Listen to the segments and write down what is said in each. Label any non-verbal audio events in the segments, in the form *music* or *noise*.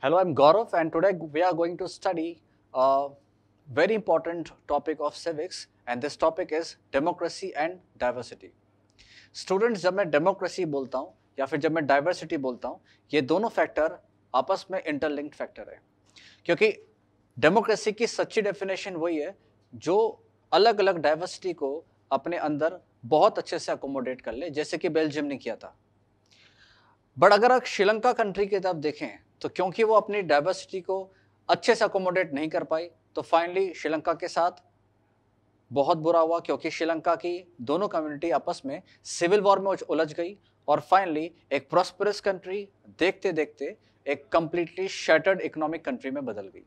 Hello, I'm Gaurav and today we are going to study a very important topic of civics and this topic is democracy and diversity. Students, जब मैं democracy बोलता हूँ या फिर जब मैं diversity बोलता हूँ ये दोनों factor आपस में interlinked factor है क्योंकि democracy की सच्ची definition वही है जो अलग अलग diversity को अपने अंदर बहुत अच्छे से accommodate कर ले जैसे कि बेल्जियम ने किया था बट अगर आप श्रीलंका कंट्री की तरफ देखें तो क्योंकि वो अपनी डाइवर्सिटी को अच्छे से अकोमोडेट नहीं कर पाई तो फाइनली श्रीलंका के साथ बहुत बुरा हुआ क्योंकि श्रीलंका की दोनों कम्युनिटी आपस में सिविल वॉर में उलझ गई और फाइनली एक प्रॉस्परस कंट्री देखते देखते एक कंप्लीटली शटर्ड इकोनॉमिक कंट्री में बदल गई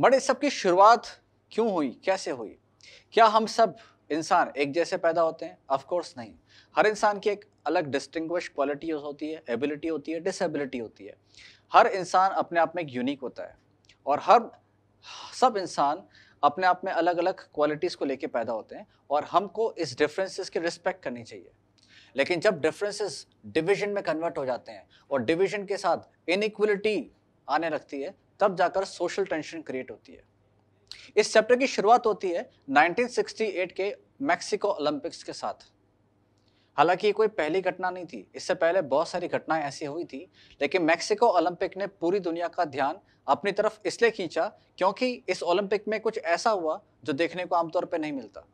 बट इस सब की शुरुआत क्यों हुई कैसे हुई क्या हम सब इंसान एक जैसे पैदा होते हैं अफकोर्स नहीं हर इंसान की एक अलग डिस्टिंग्विश क्वालिटी होती है एबिलिटी होती है डिसेबिलिटी होती है हर इंसान अपने आप में एक यूनिक होता है और हर सब इंसान अपने आप में अलग अलग क्वालिटीज़ को लेके पैदा होते हैं और हमको इस डिफरेंसेस की रिस्पेक्ट करनी चाहिए लेकिन जब डिफरेंसेस डिवीजन में कन्वर्ट हो जाते हैं और डिवीजन के साथ इनिक्वलिटी आने लगती है तब जाकर सोशल टेंशन क्रिएट होती है इस चैप्टर की शुरुआत होती है 1968 के मैक्सिको ओलंपिक्स के साथ हालांकि ये कोई पहली घटना नहीं थी इससे पहले बहुत सारी घटनाएं ऐसी हुई थी लेकिन मैक्सिको ओलंपिक ने पूरी दुनिया का ध्यान अपनी तरफ इसलिए खींचा क्योंकि इस ओलंपिक में कुछ ऐसा हुआ जो देखने को आमतौर पर नहीं मिलता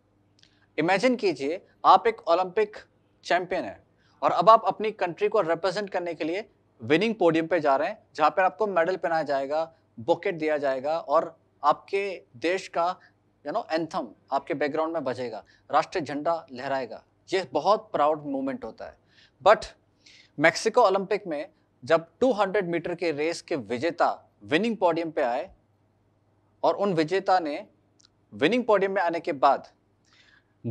इमेजिन कीजिए आप एक ओलंपिक चैंपियन है और अब आप अपनी कंट्री को रिप्रेजेंट करने के लिए विनिंग पोडियम पे जा रहे हैं जहाँ पर आपको मेडल पहनाया जाएगा बुकेट दिया जाएगा और आपके देश का यू नो एंथम आपके बैकग्राउंड में बजेगा राष्ट्रीय झंडा लहराएगा ये बहुत प्राउड मोमेंट होता है बट मैक्सिको ओलंपिक में जब 200 मीटर के रेस के विजेता विनिंग पॉडियम पे आए और उन विजेता ने विनिंग पॉडियम में आने के बाद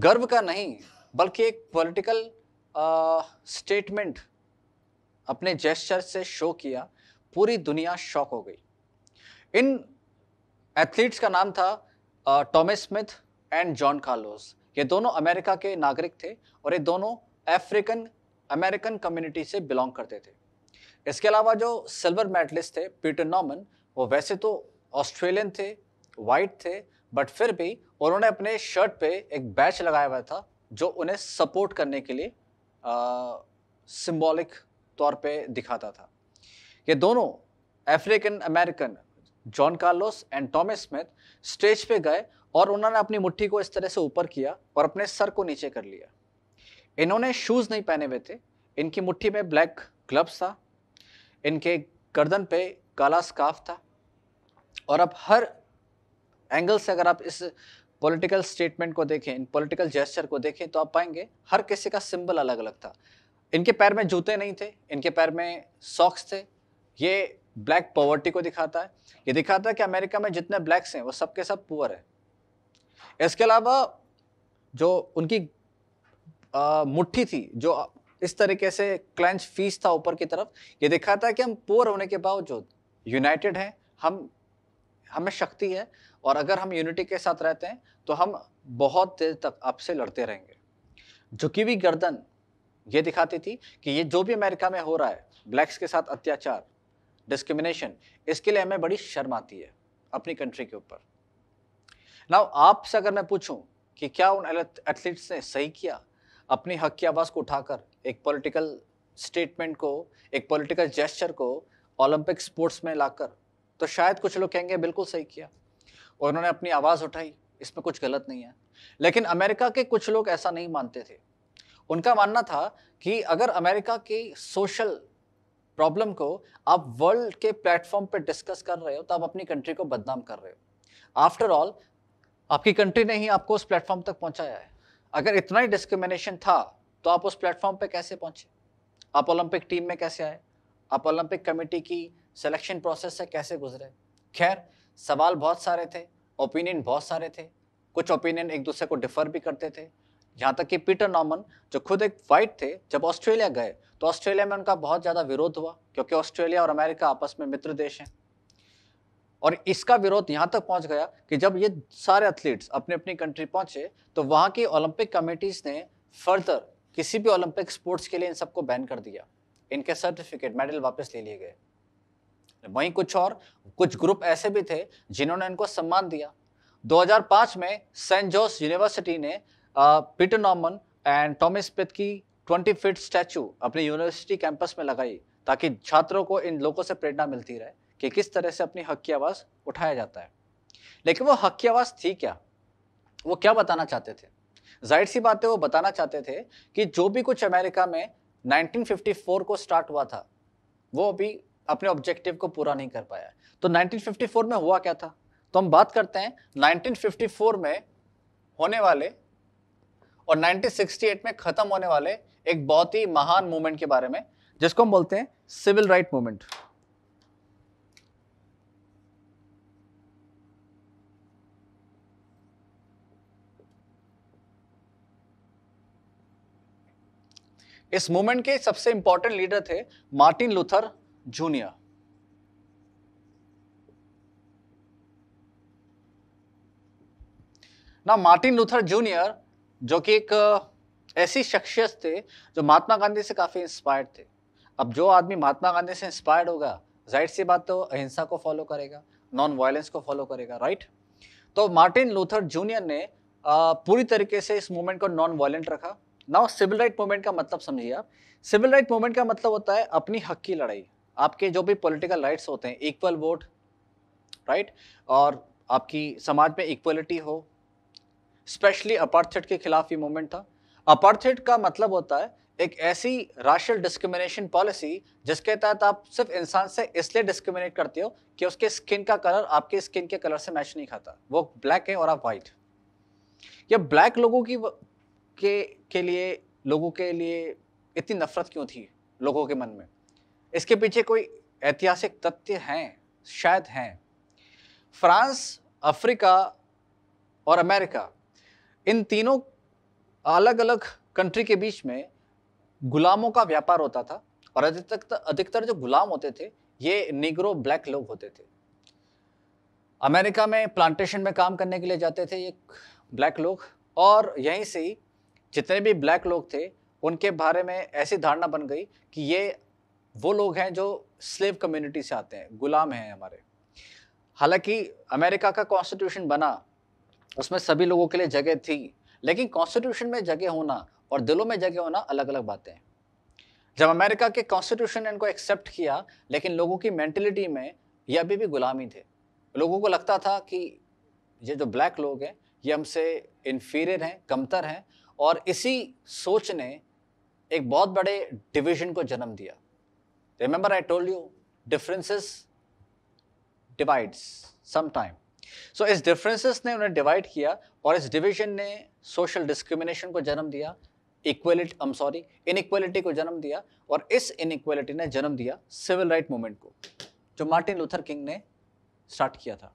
गर्व का नहीं बल्कि एक पॉलिटिकल स्टेटमेंट अपने जेस्चर से शो किया पूरी दुनिया शॉक हो गई इन एथलीट्स का नाम था Thomas Smith and John Carlos ये दोनों अमेरिका के नागरिक थे और ये दोनों अफ्रीकन अमेरिकन कम्युनिटी से बिलोंग करते थे इसके अलावा जो सिल्वर मेडलिस्ट थे पीटर नॉमन वो वैसे तो ऑस्ट्रेलियन थे वाइट थे बट फिर भी उन्होंने अपने शर्ट पे एक बैच लगाया हुआ था जो उन्हें सपोर्ट करने के लिए सिंबॉलिक तौर पे दिखाता था ये दोनों African American John Carlos and Thomas Smith stage पे गए और उन्होंने अपनी मुट्ठी को इस तरह से ऊपर किया और अपने सर को नीचे कर लिया इन्होंने शूज़ नहीं पहने हुए थे इनकी मुट्ठी में ब्लैक ग्लव्स था इनके गर्दन पे काला स्काफ था और अब हर एंगल से अगर आप इस पॉलिटिकल स्टेटमेंट को देखें इन पॉलिटिकल जेस्चर को देखें तो आप पाएंगे हर किसी का सिंबल अलग अलग था इनके पैर में जूते नहीं थे इनके पैर में सॉक्स थे ये ब्लैक पॉवर्टी को दिखाता है ये दिखाता है कि अमेरिका में जितने ब्लैक्स हैं वो सब के सब पुअर है इसके अलावा जो उनकी मुट्ठी थी जो इस तरीके से क्लेंच फीस था ऊपर की तरफ ये दिखाता है कि हम पुअर होने के बावजूद यूनाइटेड हैं हम हमें शक्ति है और अगर हम यूनिटी के साथ रहते हैं तो हम बहुत देर तक आपसे लड़ते रहेंगे झुकी हुई गर्दन ये दिखाती थी कि ये जो भी अमेरिका में हो रहा है ब्लैक्स के साथ अत्याचार डिस्क्रिमिनेशन इसके लिए हमें बड़ी शर्म आती है अपनी कंट्री के ऊपर नाउ आपसे अगर मैं पूछूं कि क्या उन एथलीट्स ने सही किया अपनी हक की आवाज़ को उठाकर एक पॉलिटिकल स्टेटमेंट को एक पॉलिटिकल जेस्चर को ओलंपिक स्पोर्ट्स में लाकर तो शायद कुछ लोग कहेंगे बिल्कुल सही किया और उन्होंने अपनी आवाज़ उठाई इसमें कुछ गलत नहीं है लेकिन अमेरिका के कुछ लोग ऐसा नहीं मानते थे उनका मानना था कि अगर अमेरिका की सोशल प्रॉब्लम को आप वर्ल्ड के प्लेटफॉर्म पर डिस्कस कर रहे हो तो आप अपनी कंट्री को बदनाम कर रहे हो आफ्टर ऑल आपकी कंट्री ने ही आपको उस प्लेटफॉर्म तक पहुंचाया है अगर इतना ही डिस्क्रिमिनेशन था तो आप उस प्लेटफॉर्म पे कैसे पहुंचे आप ओलंपिक टीम में कैसे आए आप ओलंपिक कमेटी की सिलेक्शन प्रोसेस से कैसे गुजरे खैर सवाल बहुत सारे थे ओपिनियन बहुत सारे थे कुछ ओपिनियन एक दूसरे को डिफर भी करते थे यहाँ तक कि पीटर नॉमन जो खुद एक वाइट थे जब ऑस्ट्रेलिया गए तो ऑस्ट्रेलिया में उनका बहुत ज़्यादा विरोध हुआ क्योंकि ऑस्ट्रेलिया और अमेरिका आपस में मित्र देश हैं और इसका विरोध यहाँ तक पहुँच गया कि जब ये सारे एथलीट्स अपनी अपनी कंट्री पहुँचे तो वहाँ की ओलंपिक कमेटीज़ ने फर्दर किसी भी ओलंपिक स्पोर्ट्स के लिए इन सबको बैन कर दिया इनके सर्टिफिकेट मेडल वापस ले लिए गए वहीं कुछ और कुछ ग्रुप ऐसे भी थे जिन्होंने इनको सम्मान दिया 2005 में सेंट जोस यूनिवर्सिटी ने पीटर नॉमन एंड टॉमिस पिथ की ट्वेंटी फीट स्टैचू अपनी यूनिवर्सिटी कैंपस में लगाई ताकि छात्रों को इन लोगों से प्रेरणा मिलती रहे कि किस तरह से अपनी हक की आवाज़ उठाया जाता है लेकिन वो हक की आवाज़ थी क्या वो क्या बताना चाहते थे जाहिर सी बात है वो बताना चाहते थे कि जो भी कुछ अमेरिका में 1954 को स्टार्ट हुआ था वो अभी अपने ऑब्जेक्टिव को पूरा नहीं कर पाया तो 1954 में हुआ क्या था तो हम बात करते हैं 1954 में होने वाले और 1968 में ख़त्म होने वाले एक बहुत ही महान मूवमेंट के बारे में जिसको हम बोलते हैं सिविल राइट मूवमेंट इस मूवमेंट के सबसे इंपॉर्टेंट लीडर थे मार्टिन लूथर जूनियर ना मार्टिन लूथर जूनियर जो कि एक ऐसी शख्सियत थे जो महात्मा गांधी से काफ़ी इंस्पायर्ड थे अब जो आदमी महात्मा गांधी से इंस्पायर्ड होगा जाहिर सी बात तो अहिंसा को फॉलो करेगा नॉन वायलेंस को फॉलो करेगा राइट तो मार्टिन लूथर जूनियर ने पूरी तरीके से इस मूवमेंट को नॉन वायलेंट रखा नाउ सिविल राइट मूवमेंट का मतलब समझिए आप सिविल राइट मूवमेंट का मतलब होता है अपनी हक की लड़ाई आपके जो भी पॉलिटिकल राइट्स होते हैं इक्वल वोट राइट और आपकी समाज में इक्वलिटी हो स्पेशली अपार्थेट के खिलाफ ये मूवमेंट था अपार्थेट का मतलब होता है एक ऐसी राशियल डिस्क्रिमिनेशन पॉलिसी जिसके तहत आप सिर्फ इंसान से इसलिए डिस्क्रिमिनेट करते हो कि उसके स्किन का कलर आपके स्किन के कलर से मैच नहीं खाता वो ब्लैक है और आप वाइट या ब्लैक लोगों की के के लिए लोगों के लिए इतनी नफरत क्यों थी लोगों के मन में इसके पीछे कोई ऐतिहासिक तथ्य हैं शायद हैं फ्रांस अफ्रीका और अमेरिका इन तीनों अलग अलग कंट्री के बीच में गुलामों का व्यापार होता था और अधिकतर अधिकतर जो गुलाम होते थे ये निग्रो ब्लैक लोग होते थे अमेरिका में प्लांटेशन में काम करने के लिए जाते थे ये ब्लैक लोग और यहीं से ही जितने भी ब्लैक लोग थे उनके बारे में ऐसी धारणा बन गई कि ये वो लोग हैं जो स्लेव कम्युनिटी से आते हैं गुलाम हैं हमारे हालांकि अमेरिका का कॉन्स्टिट्यूशन बना उसमें सभी लोगों के लिए जगह थी लेकिन कॉन्स्टिट्यूशन में जगह होना और दिलों में जगह होना अलग अलग बातें हैं जब अमेरिका के कॉन्स्टिट्यूशन ने इनको एक्सेप्ट किया लेकिन लोगों की मैंटिलिटी में ये अभी भी गुलामी थे लोगों को लगता था कि ये जो ब्लैक लोग हैं ये हमसे इन्फीरियर हैं कमतर हैं और इसी सोच ने एक बहुत बड़े डिविजन को जन्म दिया remember I told you differences divides some time so so, इस डिफरेंसेस ने उन्हें डिवाइड किया और इस डिवीजन ने सोशल डिस्क्रिमिनेशन को जन्म दिया equality I am sorry inequality को जन्म दिया और इस इनइक्वलिटी ने जन्म दिया सिविल राइट मूवमेंट को जो मार्टिन लूथर किंग ने स्टार्ट किया था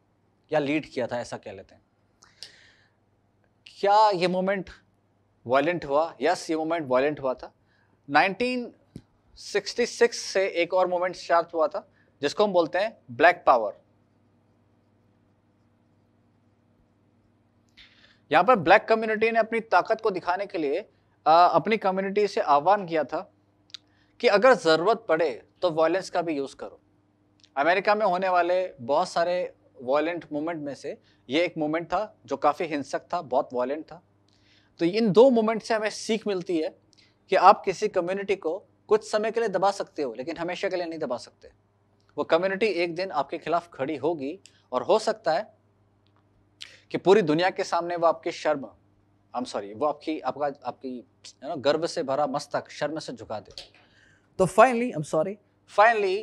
या लीड किया था ऐसा कह लेते हैं क्या ये मोमेंट वायलेंट हुआ यस ये मोमेंट वायलेंट हुआ था 1966 से एक और मोमेंट स्टार्ट हुआ था जिसको हम बोलते हैं ब्लैक पावर यहाँ पर ब्लैक कम्युनिटी ने अपनी ताकत को दिखाने के लिए आ, अपनी कम्युनिटी से आह्वान किया था कि अगर ज़रूरत पड़े तो वायलेंस का भी यूज़ करो अमेरिका में होने वाले बहुत सारे वायलेंट मोमेंट में से ये एक मोमेंट था जो काफ़ी हिंसक था बहुत वायलेंट था तो इन दो मोमेंट से हमें सीख मिलती है कि आप किसी कम्युनिटी को कुछ समय के लिए दबा सकते हो लेकिन हमेशा के लिए नहीं दबा सकते वो कम्युनिटी एक दिन आपके खिलाफ खड़ी होगी और हो सकता है कि पूरी दुनिया के सामने वो आपकी शर्म आई एम सॉरी वो आपकी आपका आपकी यू नो गर्व से भरा मस्तक शर्म से झुका दे तो finally I am sorry finally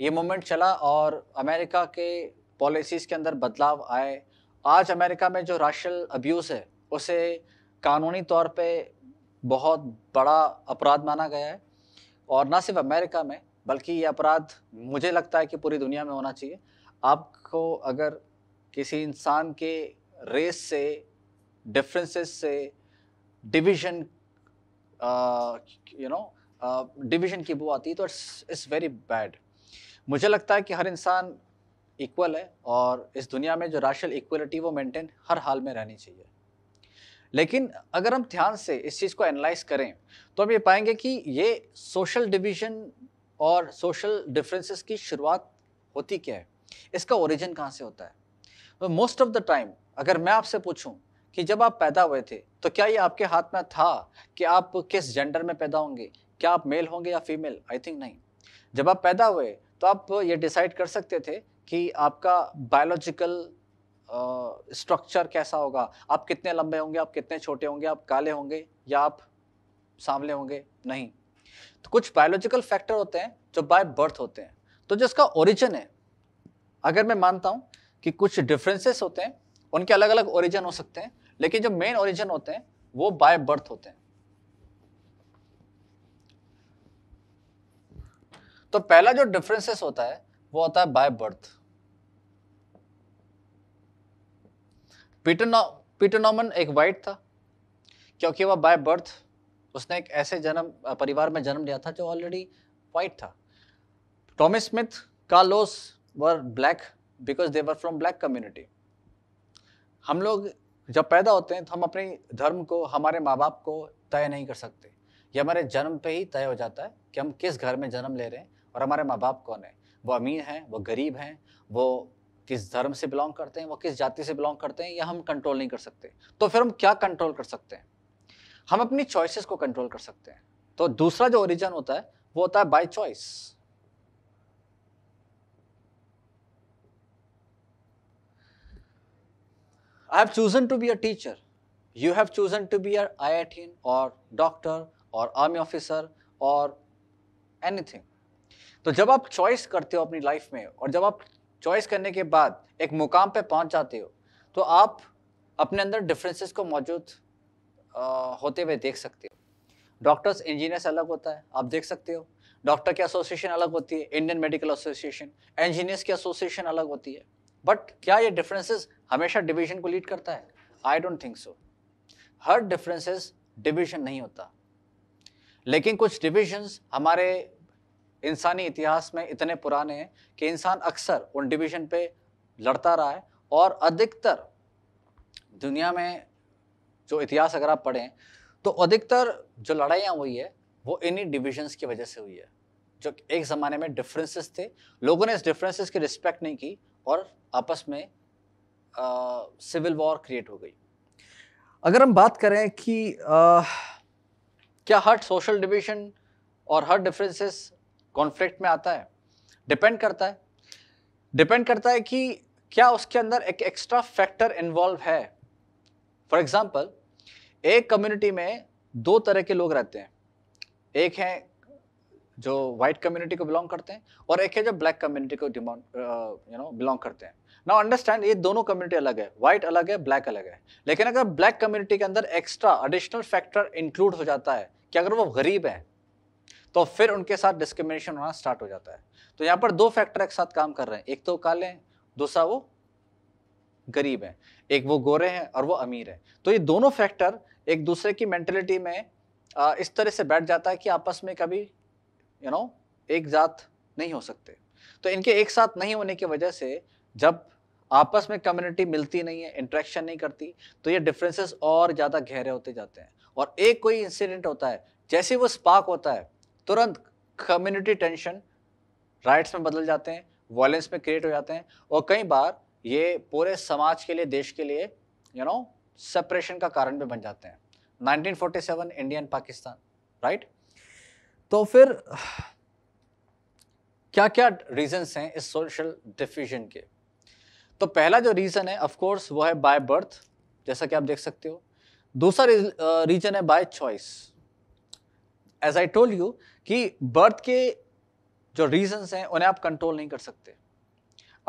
ये मोमेंट चला और अमेरिका के पॉलिसीज़ के अंदर बदलाव आए आज अमेरिका में जो राशल अब्यूज़ है उसे कानूनी तौर पे बहुत बड़ा अपराध माना गया है और ना सिर्फ अमेरिका में बल्कि ये अपराध मुझे लगता है कि पूरी दुनिया में होना चाहिए आपको अगर किसी इंसान के रेस से डिफरेंसेस से डिवीजन यू नो डिवीजन की वो आती है तो इट्स इट्स वेरी बैड मुझे लगता है कि हर इंसान इक्वल है और इस दुनिया में जो राशियल इक्वलिटी वो मेंटेन हर हाल में रहनी चाहिए लेकिन अगर हम ध्यान से इस चीज़ को एनालाइज करें तो हम ये पाएंगे कि ये सोशल डिवीजन और सोशल डिफरेंसेस की शुरुआत होती क्या है इसका ओरिजिन कहाँ से होता है मोस्ट ऑफ द टाइम अगर मैं आपसे पूछूं कि जब आप पैदा हुए थे तो क्या ये आपके हाथ में था कि आप किस जेंडर में पैदा होंगे क्या आप मेल होंगे या फीमेल आई थिंक नहीं जब आप पैदा हुए तो आप ये डिसाइड कर सकते थे कि आपका बायोलॉजिकल स्ट्रक्चर कैसा होगा आप कितने लंबे होंगे आप कितने छोटे होंगे आप काले होंगे या आप सांवले होंगे नहीं तो कुछ बायोलॉजिकल फैक्टर होते हैं जो बाय बर्थ होते हैं तो जिसका ओरिजिन है अगर मैं मानता हूँ कि कुछ डिफरेंसेस होते हैं उनके अलग अलग ओरिजिन हो सकते हैं लेकिन जो मेन ओरिजिन होते हैं वो बाय बर्थ होते हैं तो पहला जो डिफरेंसेस होता है वो होता है बाय बर्थ पीटर एक वाइट था क्योंकि वह बाय बर्थ उसने एक ऐसे जन्म परिवार में जन्म लिया था जो ऑलरेडी वाइट था Tommy Smith Carlos were black because they were from black community हम लोग जब पैदा होते हैं तो हम अपने धर्म को हमारे माँ बाप को तय नहीं कर सकते ये हमारे जन्म पे ही तय हो जाता है कि हम किस घर में जन्म ले रहे हैं और हमारे माँ बाप कौन है वो अमीर हैं वो गरीब हैं वो किस धर्म से बिलोंग करते हैं वो किस जाति से बिलोंग करते हैं यह हम कंट्रोल नहीं कर सकते तो फिर हम क्या कंट्रोल कर सकते हैं हम अपनी चॉइसेस को कंट्रोल कर सकते हैं तो दूसरा जो ओरिजन होता है वो होता है by choice I have chosen to be a teacher you have chosen to be uh I I IITian और डॉक्टर और आर्मी ऑफिसर और anything. तो जब आप चॉइस करते हो अपनी लाइफ में और जब आप चॉइस करने के बाद एक मुकाम पे पहुंच जाते हो तो आप अपने अंदर डिफरेंसेस को मौजूद होते हुए देख सकते हो डॉक्टर्स इंजीनियर्स अलग होता है आप देख सकते हो डॉक्टर की एसोसिएशन अलग होती है इंडियन मेडिकल एसोसिएशन इंजीनियर्स की एसोसिएशन अलग होती है बट क्या ये डिफरेंसेस हमेशा डिवीजन को लीड करता है आई डोंट थिंक सो हर डिफरेंसेस डिवीजन नहीं होता लेकिन कुछ डिविजन्स हमारे इंसानी इतिहास में इतने पुराने हैं कि इंसान अक्सर उन डिवीजन पे लड़ता रहा है और अधिकतर दुनिया में जो इतिहास अगर आप पढ़ें तो अधिकतर जो लड़ाइयाँ हुई है वो इन्हीं डिविजन्स की वजह से हुई है जो एक ज़माने में डिफरेंसेस थे लोगों ने इस डिफरेंसेस की रिस्पेक्ट नहीं की और आपस में सिविल वॉर क्रिएट हो गई अगर हम बात करें कि आ, क्या हर सोशल डिविजन और हर डिफरेंसेस कॉन्फ्लिक्ट में आता है डिपेंड करता है डिपेंड करता है कि क्या उसके अंदर एक एक्स्ट्रा फैक्टर इन्वॉल्व है फॉर एग्जांपल एक कम्युनिटी में दो तरह के लोग रहते हैं एक हैं जो वाइट कम्युनिटी को बिलोंग करते हैं और एक है जो ब्लैक कम्युनिटी को यू नो बिलोंग करते हैं नाउ अंडरस्टैंड ये दोनों कम्युनिटी अलग है वाइट अलग है ब्लैक अलग है लेकिन अगर ब्लैक कम्युनिटी के अंदर एक्स्ट्रा एडिशनल फैक्टर इंक्लूड हो जाता है कि अगर वो गरीब है तो फिर उनके साथ डिस्क्रिमिनेशन होना स्टार्ट हो जाता है तो यहाँ पर दो फैक्टर एक साथ काम कर रहे हैं एक तो काले हैं दूसरा वो गरीब है एक वो गोरे हैं और वो अमीर है तो ये दोनों फैक्टर एक दूसरे की मेंटेलिटी में uh, इस तरह से बैठ जाता है कि आपस में कभी यू नो एक जात नहीं हो सकते तो इनके एक साथ नहीं होने की वजह से जब आपस में कम्युनिटी मिलती नहीं है इंट्रैक्शन नहीं करती तो ये डिफरेंसेस और ज़्यादा गहरे होते जाते हैं और एक कोई इंसिडेंट होता है जैसे वो स्पार्क होता है तुरंत कम्युनिटी टेंशन राइट्स में बदल जाते हैं वायलेंस में क्रिएट हो जाते हैं और कई बार ये पूरे समाज के लिए देश के लिए यू नो सेपरेशन का कारण भी बन जाते हैं 1947 इंडिया एंड पाकिस्तान राइट तो फिर क्या क्या रीजंस हैं इस सोशल डिफ्यूजन के तो पहला जो रीज़न है ऑफ कोर्स वो है बाय बर्थ जैसा कि आप देख सकते हो दूसरा रीजन है by choice as I told you कि बर्थ के जो रीजंस हैं उन्हें आप कंट्रोल नहीं कर सकते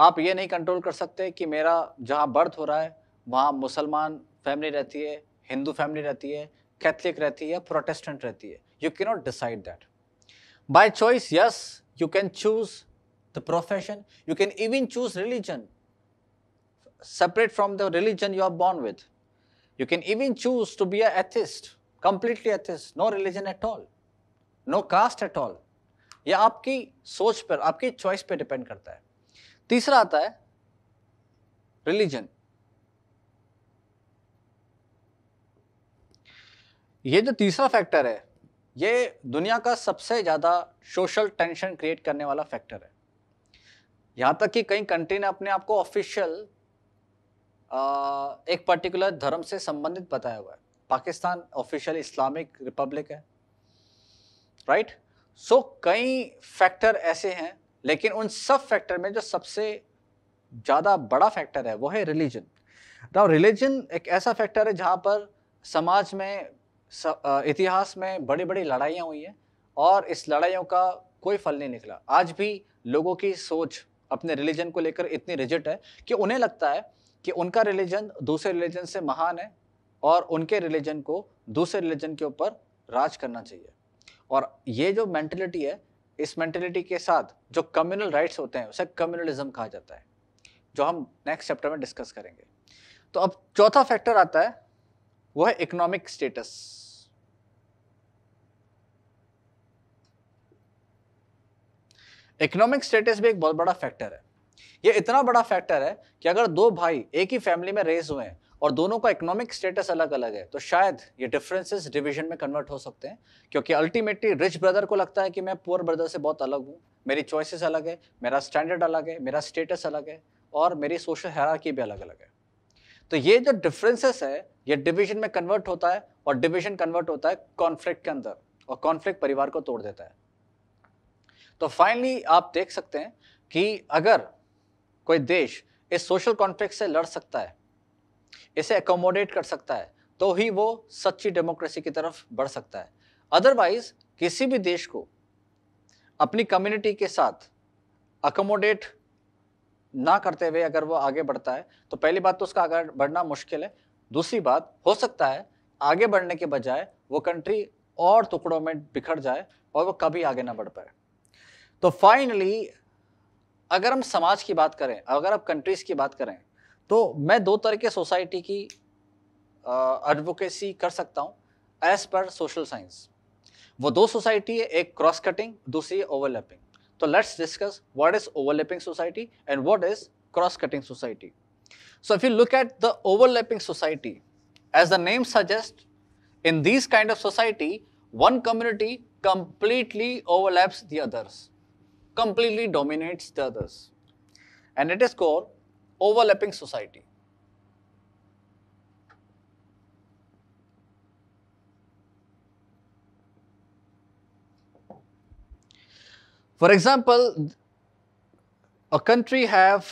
आप ये नहीं कंट्रोल कर सकते कि मेरा जहाँ बर्थ हो रहा है वहाँ मुसलमान फैमिली रहती है हिंदू फैमिली रहती है कैथलिक रहती है प्रोटेस्टेंट रहती है you can not decide that By choice, yes, you can choose the profession, you can even choose religion. Separate from the religion you are born with. You can even choose to be an atheist, completely atheist, no religion at all, no caste at all. यह आपकी सोच पर आपकी choice पे depend करता है तीसरा आता है रिलीजन ये जो तीसरा फैक्टर है ये दुनिया का सबसे ज़्यादा सोशल टेंशन क्रिएट करने वाला फैक्टर है यहाँ तक कि कई कंट्री ने अपने आप को ऑफिशियल एक पर्टिकुलर धर्म से संबंधित बताया हुआ है पाकिस्तान ऑफिशियल इस्लामिक रिपब्लिक है राइट सो कई फैक्टर ऐसे हैं लेकिन उन सब फैक्टर में जो सबसे ज़्यादा बड़ा फैक्टर है वो है रिलीजन रिलीजन एक ऐसा फैक्टर है जहाँ पर समाज में इतिहास में बड़ी बड़ी लड़ाइयाँ हुई हैं और इस लड़ाइयों का कोई फल नहीं निकला आज भी लोगों की सोच अपने रिलीजन को लेकर इतनी रिजिट है कि उन्हें लगता है कि उनका रिलीजन दूसरे रिलीजन से महान है और उनके रिलीजन को दूसरे रिलीजन के ऊपर राज करना चाहिए और ये जो मैंटेलिटी है इस मैंटेलिटी के साथ जो कम्युनल राइट्स होते हैं उसे कम्युनलिज्म कहा जाता है जो हम नेक्स्ट चैप्टर में डिस्कस करेंगे तो अब चौथा फैक्टर आता है वो है इकोनॉमिक स्टेटस इकोनॉमिक स्टेटस भी एक बहुत बड़ा फैक्टर है ये इतना बड़ा फैक्टर है कि अगर दो भाई एक ही फैमिली में रेज हुए हैं और दोनों का इकोनॉमिक स्टेटस अलग अलग है तो शायद ये डिफरेंसेस डिवीजन में कन्वर्ट हो सकते हैं क्योंकि अल्टीमेटली रिच ब्रदर को लगता है कि मैं पुअर ब्रदर से बहुत अलग हूँ मेरी चॉइसेस अलग है मेरा स्टैंडर्ड अलग है मेरा स्टेटस अलग है और मेरी सोशल हैरार्की भी अलग अलग है तो ये जो डिफरेंसेस है ये डिवीजन में कन्वर्ट होता है और डिवीजन कन्वर्ट होता है कॉन्फ्लिक्ट के अंदर और कॉन्फ्लिक्ट परिवार को तोड़ देता है तो फाइनली आप देख सकते हैं कि अगर कोई देश इस सोशल कॉन्फ्लिक्ट से लड़ सकता है इसे एकोमोडेट कर सकता है तो ही वो सच्ची डेमोक्रेसी की तरफ बढ़ सकता है अदरवाइज किसी भी देश को अपनी कम्युनिटी के साथ अकोमोडेट ना करते हुए अगर वो आगे बढ़ता है तो पहली बात तो उसका आगे बढ़ना मुश्किल है दूसरी बात हो सकता है आगे बढ़ने के बजाय वो कंट्री और टुकड़ों में बिखर जाए और वो कभी आगे ना बढ़ पाए तो फाइनली अगर हम समाज की बात करें अगर आप कंट्रीज की बात करें तो मैं दो तरह के सोसाइटी की एडवोकेसी कर सकता हूँ एज पर सोशल साइंस वो दो सोसाइटी है एक क्रॉस कटिंग दूसरी ओवरलैपिंग तो let's discuss what is overlapping society and what is cross cutting society so if you look at the overlapping society as the name suggest in this kind of society one community completely overlaps the others completely dominates the others. And its called overlapping society. For example, a country have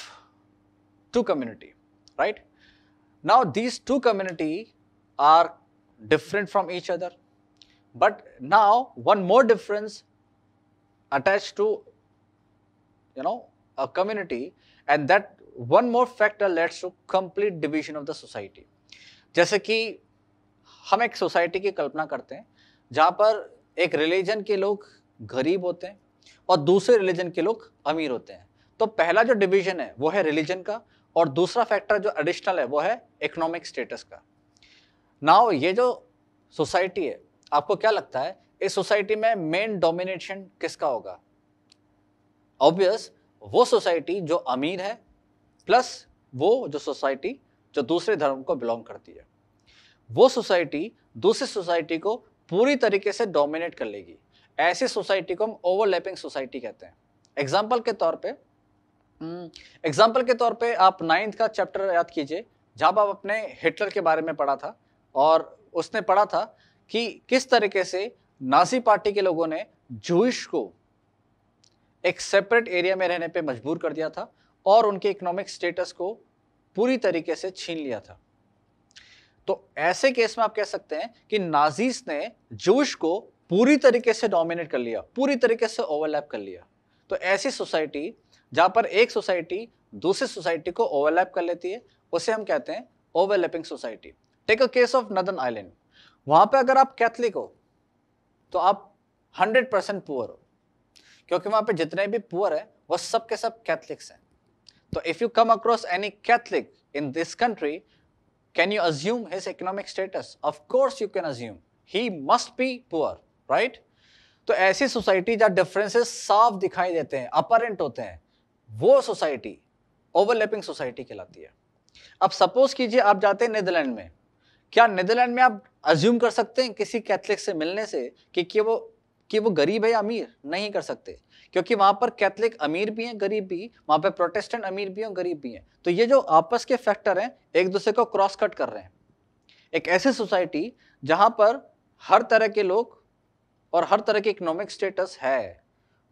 two community, right? Now these two community are different from each other, but now one more difference attached to you know a community and that one more factor leads to complete division of the society जैसे कि हम एक society की कल्पना करते हैं जहाँ पर एक रिलीजन के लोग गरीब होते हैं और दूसरे रिलीजन के लोग अमीर होते हैं तो पहला जो डिवीजन है वो है रिलीजन का और दूसरा फैक्टर जो एडिशनल है वो है इकोनॉमिक स्टेटस का नाउ ये जो सोसाइटी है आपको क्या लगता है इस सोसाइटी में मेन डोमिनेशन किसका होगा ऑब्वियस वो सोसाइटी जो अमीर है प्लस वो जो सोसाइटी जो दूसरे धर्म को बिलोंग करती है वो सोसाइटी दूसरी सोसाइटी को पूरी तरीके से डोमिनेट कर लेगी ऐसी सोसाइटी को हम ओवरलैपिंग सोसाइटी कहते हैं एग्जाम्पल के तौर पे एग्जाम्पल हम्म, के तौर पे आप नाइन्थ का चैप्टर याद कीजिए जहाँ आप अपने हिटलर के बारे में पढ़ा था और उसने पढ़ा था कि किस तरीके से नासी पार्टी के लोगों ने जूश को एक सेपरेट एरिया में रहने पर मजबूर कर दिया था और उनके इकोनॉमिक स्टेटस को पूरी तरीके से छीन लिया था तो ऐसे केस में आप कह सकते हैं कि नाजीस ने जूश को पूरी तरीके से डोमिनेट कर लिया पूरी तरीके से ओवरलैप कर लिया तो ऐसी सोसाइटी जहाँ पर एक सोसाइटी दूसरी सोसाइटी को ओवरलैप कर लेती है उसे हम कहते हैं overlapping society take a case of Northern Ireland वहां पर अगर आप कैथलिक हो तो आप 100 परसेंट पुअर हो क्योंकि वहाँ पे जितने भी पुअर है वो सब के सब कैथलिक्स हैं तो if you come across any Catholic in this country can you assume his economic status of course you can assume he must be poor right तो ऐसी सोसाइटी जहाँ डिफरेंसेस साफ दिखाई देते हैं अपरेंट होते हैं वो सोसाइटी ओवरलैपिंग सोसाइटी कहलाती है अब सपोज कीजिए आप जाते हैं नीदरलैंड में क्या नीदरलैंड में आप अज्यूम कर सकते हैं किसी कैथलिक से मिलने से कि, कि वो कि वो गरीब है या अमीर नहीं कर सकते क्योंकि वहाँ पर कैथलिक अमीर भी हैं गरीब भी वहाँ पर प्रोटेस्टेंट अमीर भी हैं गरीब भी हैं तो ये जो आपस के फैक्टर हैं एक दूसरे को क्रॉस कट कर रहे हैं एक ऐसी सोसाइटी जहाँ पर हर तरह के लोग और हर तरह के इकोनॉमिक स्टेटस है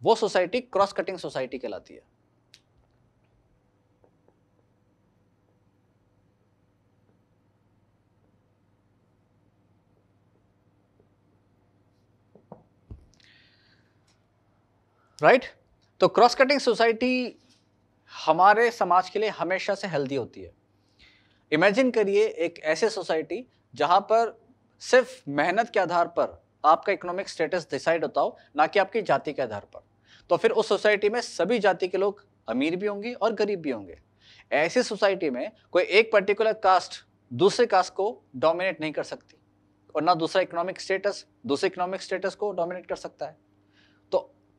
वो सोसाइटी क्रॉस कटिंग सोसाइटी कहलाती है राइट right? तो क्रॉस कटिंग सोसाइटी हमारे समाज के लिए हमेशा से हेल्दी होती है इमेजिन करिए एक ऐसे सोसाइटी जहाँ पर सिर्फ मेहनत के आधार पर आपका इकोनॉमिक स्टेटस डिसाइड होता हो ना कि आपकी जाति के आधार पर तो फिर उस सोसाइटी में सभी जाति के लोग अमीर भी होंगे और गरीब भी होंगे ऐसी सोसाइटी में कोई एक पर्टिकुलर कास्ट दूसरे कास्ट को डोमिनेट नहीं कर सकती और ना दूसरा इकोनॉमिक स्टेटस दूसरे इकोनॉमिक स्टेटस को डोमिनेट कर सकता है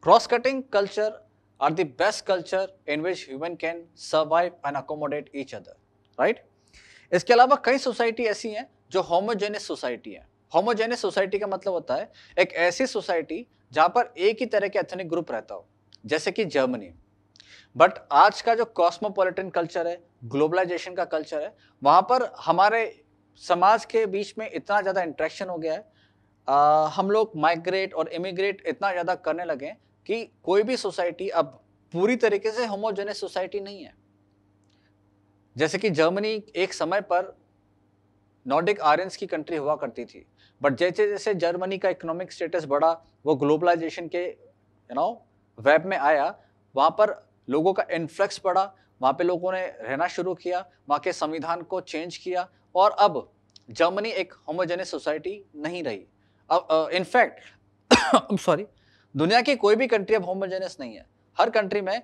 cross cutting culture are the best culture in which human can survive and accommodate each other right इसके अलावा कई सोसाइटी ऐसी हैं जो होमोजेनियस सोसाइटी हैं होमोजेनियस सोसाइटी का मतलब होता है एक ऐसी सोसाइटी जहाँ पर एक ही तरह के एथनिक ग्रुप रहता हो जैसे कि जर्मनी बट आज का जो कॉस्मोपोलिटन कल्चर है ग्लोबलाइजेशन का कल्चर है वहाँ पर हमारे समाज के बीच में इतना ज़्यादा इंट्रैक्शन हो गया है आ, हम लोग माइग्रेट और इमिग्रेट इतना ज़्यादा करने लगे कि कोई भी सोसाइटी अब पूरी तरीके से होमोजेनस सोसाइटी नहीं है जैसे कि जर्मनी एक समय पर नॉर्डिक आर्यस की कंट्री हुआ करती थी बट जैसे जैसे जर्मनी का इकोनॉमिक स्टेटस बढ़ा वो ग्लोबलाइजेशन के यू नो वेब में आया वहाँ पर लोगों का इन्फ्लक्स बढ़ा वहाँ पे लोगों ने रहना शुरू किया वहाँ के संविधान को चेंज किया और अब जर्मनी एक होमोजेनस सोसाइटी नहीं रही अब इनफैक्ट सॉरी *coughs* दुनिया की कोई भी कंट्री अब होमोजेनस नहीं है हर कंट्री में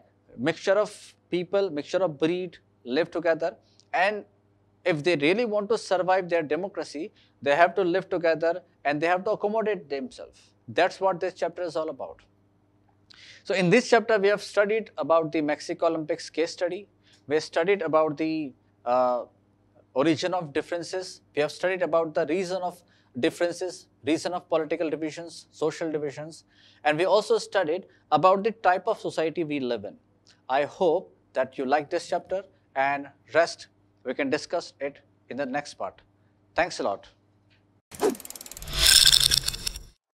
mixture of people mixture of breed live together and if they really want to survive their democracy they have to live together and they have to accommodate themselves that's what this chapter is all about so in this chapter we have studied about the Mexico Olympics case study we studied about the origin of differences we have studied about the reason of differences, reason of political divisions, social divisions, and we also studied about the type of society we live in. I hope that you like this chapter and rest we can discuss it in the next part. Thanks a lot.